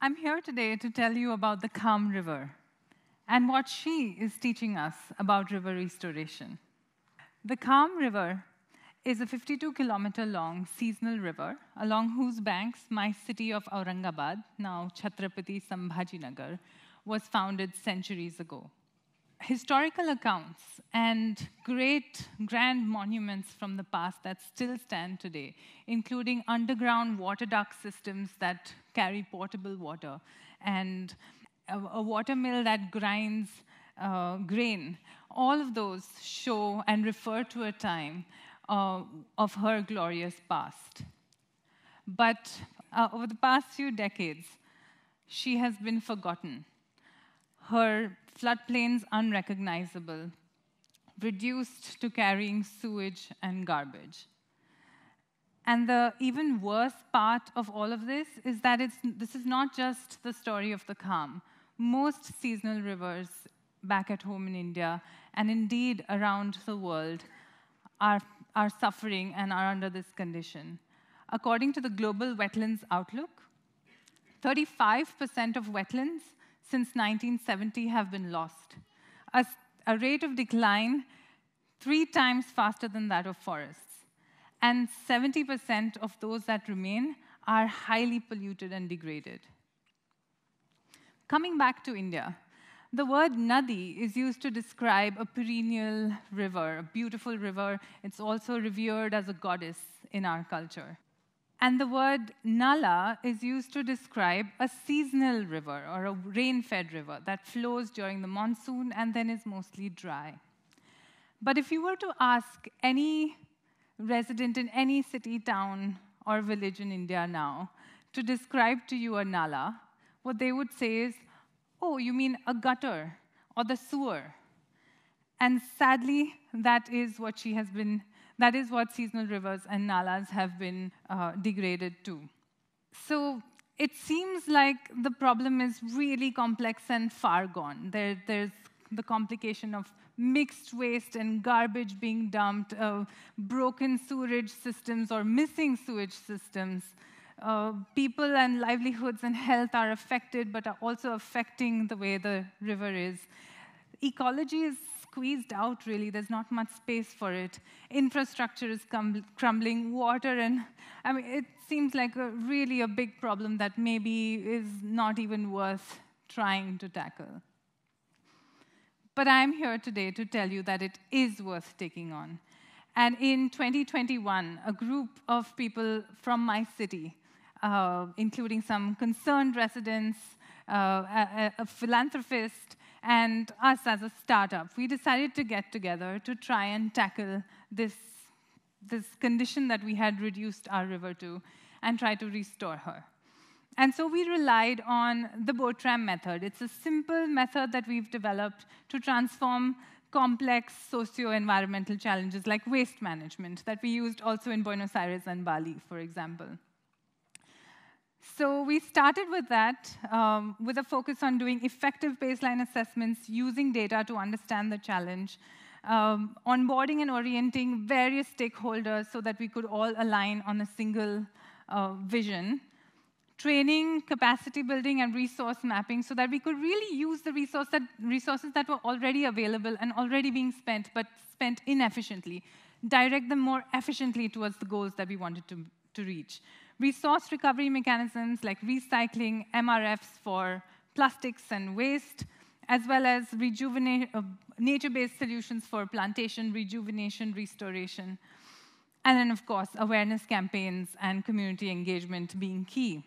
I'm here today to tell you about the Calm River and what she is teaching us about river restoration. The Calm River is a 52 kilometer long seasonal river along whose banks my city of Aurangabad, now Chhatrapati Sambhajinagar, was founded centuries ago historical accounts and great grand monuments from the past that still stand today, including underground water duct systems that carry portable water and a, a water mill that grinds uh, grain. All of those show and refer to a time uh, of her glorious past. But uh, over the past few decades, she has been forgotten. Her floodplains unrecognizable, reduced to carrying sewage and garbage. And the even worse part of all of this is that it's, this is not just the story of the calm. Most seasonal rivers back at home in India, and indeed around the world, are, are suffering and are under this condition. According to the Global Wetlands Outlook, 35% of wetlands since 1970 have been lost, a, a rate of decline three times faster than that of forests. And 70% of those that remain are highly polluted and degraded. Coming back to India, the word nadi is used to describe a perennial river, a beautiful river. It's also revered as a goddess in our culture. And the word Nala is used to describe a seasonal river or a rain fed river that flows during the monsoon and then is mostly dry. But if you were to ask any resident in any city, town, or village in India now to describe to you a Nala, what they would say is, oh, you mean a gutter or the sewer. And sadly, that is what she has been that is what seasonal rivers and nalas have been uh, degraded to. So it seems like the problem is really complex and far gone. There, there's the complication of mixed waste and garbage being dumped, uh, broken sewage systems or missing sewage systems. Uh, people and livelihoods and health are affected, but are also affecting the way the river is. Ecology is squeezed out, really. There's not much space for it. Infrastructure is crumbling, water, and I mean, it seems like a, really a big problem that maybe is not even worth trying to tackle. But I'm here today to tell you that it is worth taking on. And in 2021, a group of people from my city, uh, including some concerned residents, uh, a, a, philanthropist, and us as a startup, we decided to get together to try and tackle this, this condition that we had reduced our river to and try to restore her. And so we relied on the BOTRAM method. It's a simple method that we've developed to transform complex socio-environmental challenges like waste management that we used also in Buenos Aires and Bali, for example. So we started with that, um, with a focus on doing effective baseline assessments using data to understand the challenge, um, onboarding and orienting various stakeholders so that we could all align on a single uh, vision, training, capacity building, and resource mapping so that we could really use the resource that, resources that were already available and already being spent, but spent inefficiently, direct them more efficiently towards the goals that we wanted to, to reach resource recovery mechanisms like recycling MRFs for plastics and waste, as well as uh, nature-based solutions for plantation, rejuvenation, restoration. And then, of course, awareness campaigns and community engagement being key.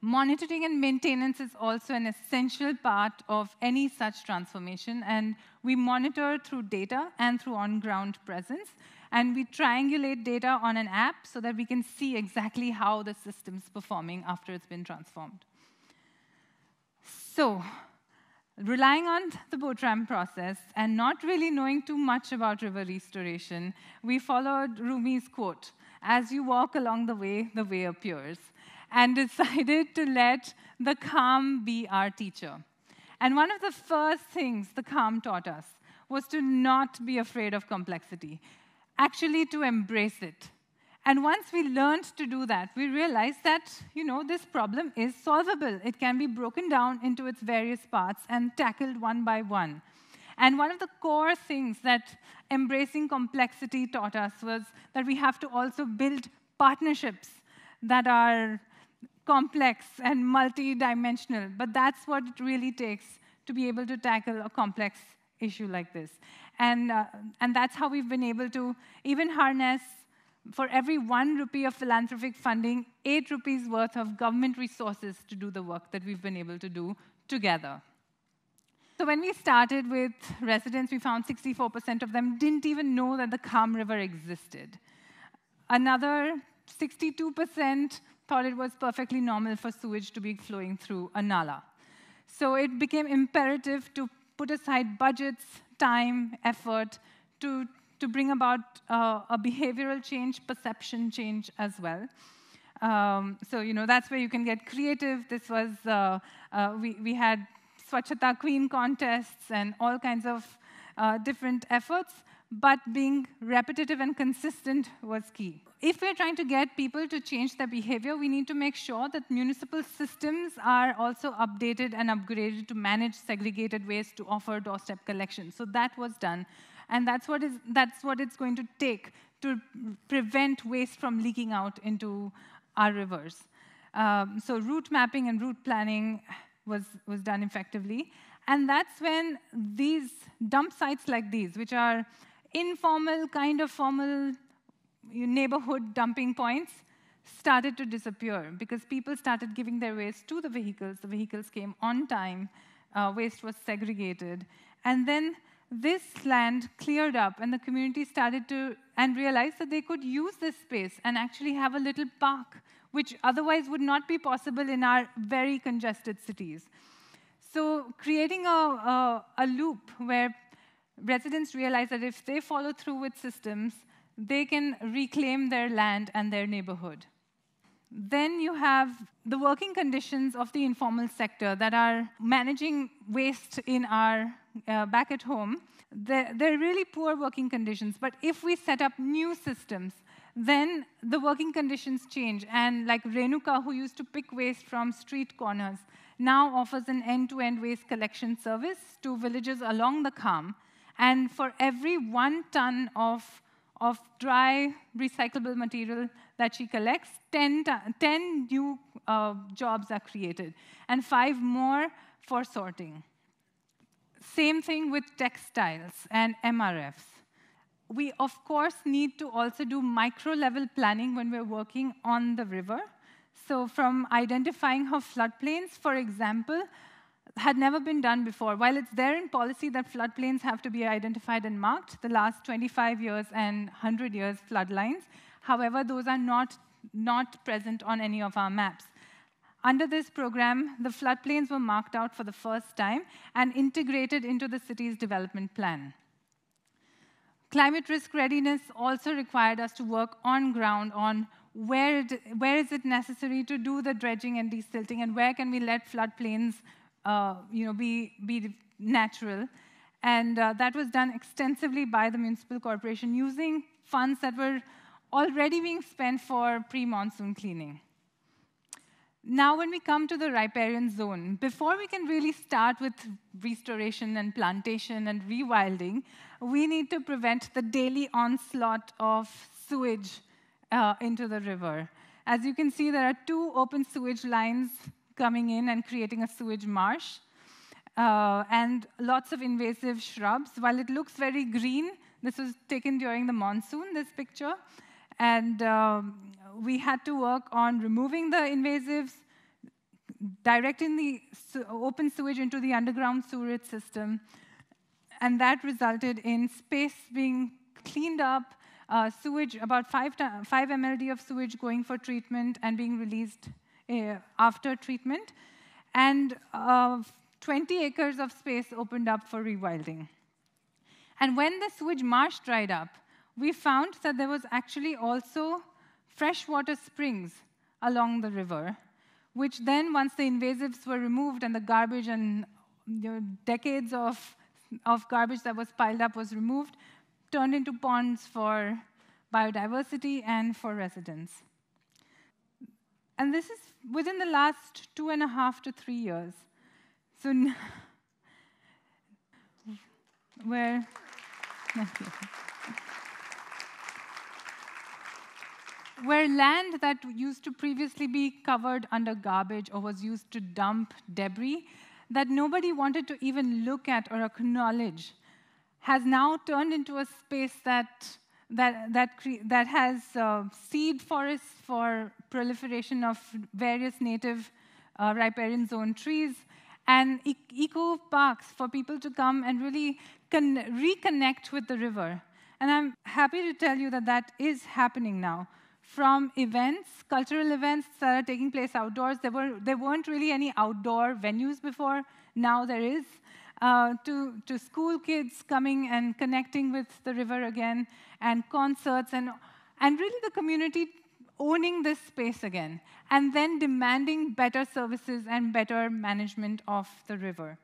Monitoring and maintenance is also an essential part of any such transformation, and we monitor through data and through on ground presence, and we triangulate data on an app so that we can see exactly how the system's performing after it's been transformed. So, relying on the Botram process and not really knowing too much about river restoration, we followed Rumi's quote as you walk along the way, the way appears, and decided to let the calm be our teacher. And one of the first things the calm taught us was to not be afraid of complexity actually to embrace it. And once we learned to do that, we realized that, you know, this problem is solvable. It can be broken down into its various parts and tackled one by one. And one of the core things that embracing complexity taught us was that we have to also build partnerships that are complex and multidimensional. But that's what it really takes to be able to tackle a complex issue like this. And, uh, and that's how we've been able to even harness for every one rupee of philanthropic funding, eight rupees worth of government resources to do the work that we've been able to do together. So when we started with residents, we found 64% of them didn't even know that the Kham River existed. Another 62% thought it was perfectly normal for sewage to be flowing through a nala. So it became imperative to put aside budgets, time, effort to, to bring about uh, a behavioral change, perception change as well. Um, so, you know, that's where you can get creative. This was, uh, uh, we, we had Swachhata Queen contests and all kinds of uh, different efforts but being repetitive and consistent was key. If we're trying to get people to change their behavior, we need to make sure that municipal systems are also updated and upgraded to manage segregated waste to offer doorstep collection. So that was done. And that's what, is, that's what it's going to take to prevent waste from leaking out into our rivers. Um, so route mapping and route planning was, was done effectively. And that's when these dump sites like these, which are informal, kind of formal neighborhood dumping points started to disappear because people started giving their waste to the vehicles. The vehicles came on time, uh, waste was segregated. And then this land cleared up, and the community started to and realized that they could use this space and actually have a little park, which otherwise would not be possible in our very congested cities. So, creating a, a, a loop where residents realize that if they follow through with systems, they can reclaim their land and their neighborhood. Then you have the working conditions of the informal sector that are managing waste in our uh, back at home. They're, they're really poor working conditions, but if we set up new systems, then the working conditions change. And like Renuka, who used to pick waste from street corners, now offers an end to end waste collection service to villages along the Kham and for every one ton of, of dry recyclable material that she collects, 10, 10 new uh, jobs are created, and five more for sorting. Same thing with textiles and MRFs. We, of course, need to also do micro level planning when we're working on the river. So, from identifying her floodplains, for example, had never been done before. While it's there in policy that floodplains have to be identified and marked, the last 25 years and 100 years floodlines, however, those are not, not present on any of our maps. Under this program, the floodplains were marked out for the first time and integrated into the city's development plan. Climate risk readiness also required us to work on ground on where, it, where is it necessary to do the dredging and desilting and where can we let floodplains uh, you know, be, be natural. And uh, that was done extensively by the municipal corporation using funds that were already being spent for pre-monsoon cleaning. Now, when we come to the riparian zone, before we can really start with restoration and plantation and rewilding, we need to prevent the daily onslaught of sewage uh, into the river. As you can see, there are two open sewage lines coming in and creating a sewage marsh. Uh, and lots of invasive shrubs. While it looks very green, this was taken during the monsoon, this picture. And um, we had to work on removing the invasives, directing the open sewage into the underground sewerage system. And that resulted in space being cleaned up, uh, sewage, about 5, five mld of sewage going for treatment and being released Eh, after treatment, and uh, 20 acres of space opened up for rewilding. And when the sewage marsh dried up, we found that there was actually also freshwater springs along the river, which then, once the invasives were removed and the garbage and you know, decades of, of garbage that was piled up was removed, turned into ponds for biodiversity and for residents. And this is within the last two and a half to three years. So, well, Where land that used to previously be covered under garbage or was used to dump debris that nobody wanted to even look at or acknowledge has now turned into a space that that, that, that has uh, seed forests for proliferation of various native uh, riparian zone trees, and e eco parks for people to come and really reconnect with the river. And I'm happy to tell you that that is happening now. From events, cultural events that are taking place outdoors, there, were, there weren't really any outdoor venues before. Now there is. Uh, to, to school kids coming and connecting with the river again, and concerts, and, and really the community owning this space again, and then demanding better services and better management of the river.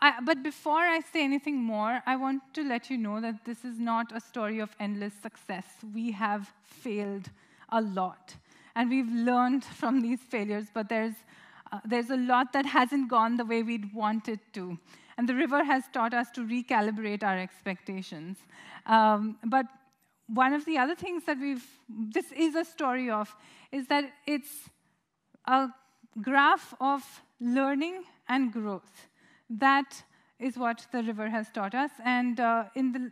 I, but before I say anything more, I want to let you know that this is not a story of endless success. We have failed a lot, and we've learned from these failures, but there's, uh, there's a lot that hasn't gone the way we'd want it to. And the river has taught us to recalibrate our expectations. Um, but one of the other things that we've, this is a story of, is that it's a graph of learning and growth. That is what the river has taught us. And uh, in the,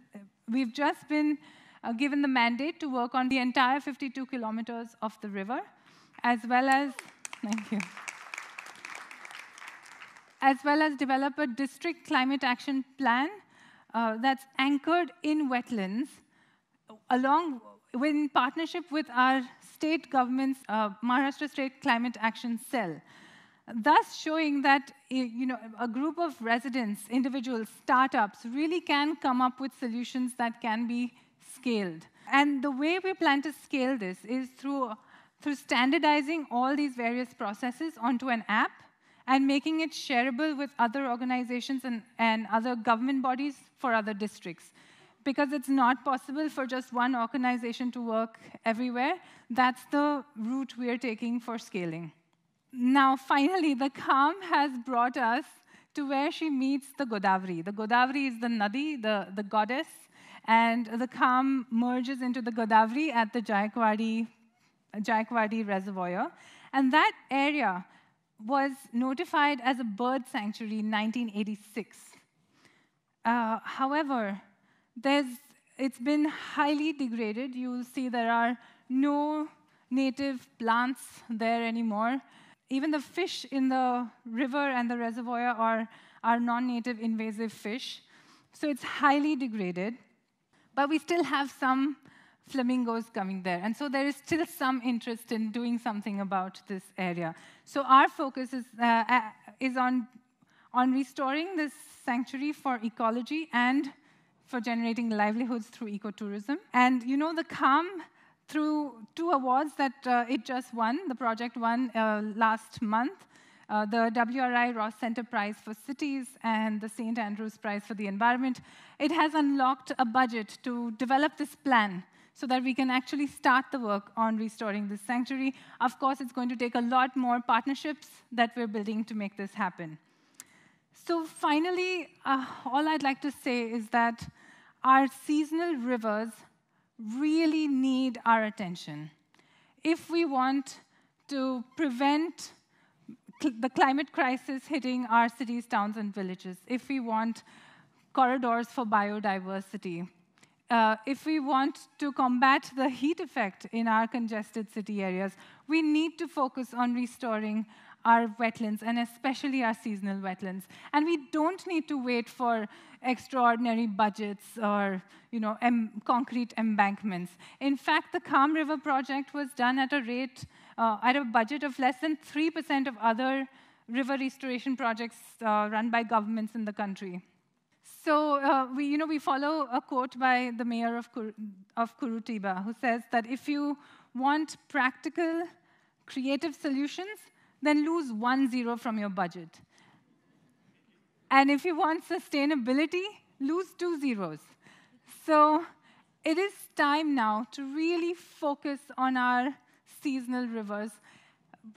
we've just been uh, given the mandate to work on the entire 52 kilometers of the river, as well as, thank you as well as develop a district climate action plan uh, that's anchored in wetlands, along in partnership with our state government's uh, Maharashtra State Climate Action Cell. Thus, showing that you know a group of residents, individuals, startups really can come up with solutions that can be scaled. And the way we plan to scale this is through through standardizing all these various processes onto an app and making it shareable with other organizations and, and other government bodies for other districts. Because it's not possible for just one organization to work everywhere, that's the route we're taking for scaling. Now, finally, the calm has brought us to where she meets the Godavari. The Godavari is the Nadi, the, the goddess, and the Kam merges into the Godavari at the Jaikwadi, Jaikwadi Reservoir. And that area was notified as a bird sanctuary in 1986. Uh, however, it's been highly degraded. You'll see there are no native plants there anymore. Even the fish in the river and the reservoir are, are non native invasive fish. So it's highly degraded. But we still have some flamingos coming there. And so there is still some interest in doing something about this area. So our focus is, uh, uh, is on, on restoring this sanctuary for ecology and for generating livelihoods through ecotourism. And you know, the CAM, through two awards that uh, it just won, the project won uh, last month. Uh, the WRI Ross Center Prize for Cities and the St. Andrews Prize for the Environment, it has unlocked a budget to develop this plan so that we can actually start the work on restoring this sanctuary. Of course, it's going to take a lot more partnerships that we're building to make this happen. So, finally, uh, all I'd like to say is that our seasonal rivers really need our attention. If we want to prevent cl the climate crisis hitting our cities, towns, and villages, if we want corridors for biodiversity, uh, if we want to combat the heat effect in our congested city areas, we need to focus on restoring our wetlands and especially our seasonal wetlands. And we don't need to wait for extraordinary budgets or you know, em concrete embankments. In fact, the Calm River project was done at a rate, uh, at a budget of less than 3% of other river restoration projects uh, run by governments in the country. So, uh, we, you know, we follow a quote by the mayor of, Kur- of who says that if you want practical, creative solutions, then lose one zero from your budget. And if you want sustainability, lose two zeros. So it is time now to really focus on our seasonal rivers,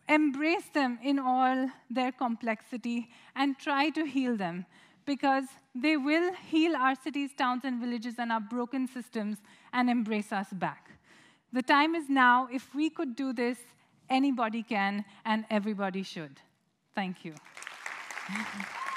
embrace them in all their complexity, and try to heal them because they will heal our cities, towns, and villages and our broken systems and embrace us back. The time is now. If we could do this, anybody can and everybody should. Thank you.